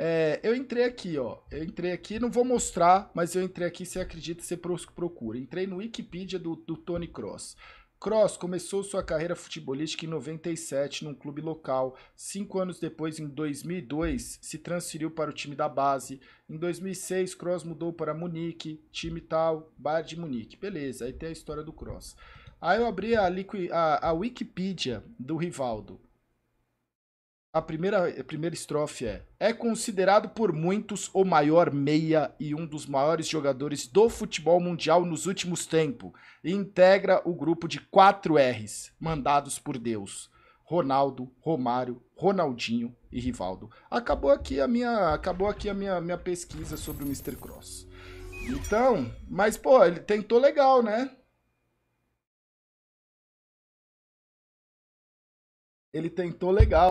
É, eu entrei aqui, ó. Eu entrei aqui, não vou mostrar, mas eu entrei aqui, você acredita, você procura. Entrei no Wikipedia do, do Tony Cross. Cross começou sua carreira futebolística em 97 num clube local. Cinco anos depois, em 2002, se transferiu para o time da base. Em 2006, Cross mudou para Munique, time tal, Bar de Munique. Beleza, aí tem a história do Cross. Aí eu abri a, a, a Wikipedia do Rivaldo a primeira, a primeira estrofe é: É considerado por muitos o maior meia e um dos maiores jogadores do futebol mundial nos últimos tempos. E integra o grupo de quatro R's, mandados por Deus: Ronaldo, Romário, Ronaldinho e Rivaldo. Acabou aqui a minha, acabou aqui a minha, minha pesquisa sobre o Mr. Cross. Então, mas pô, ele tentou legal, né? Ele tentou legal.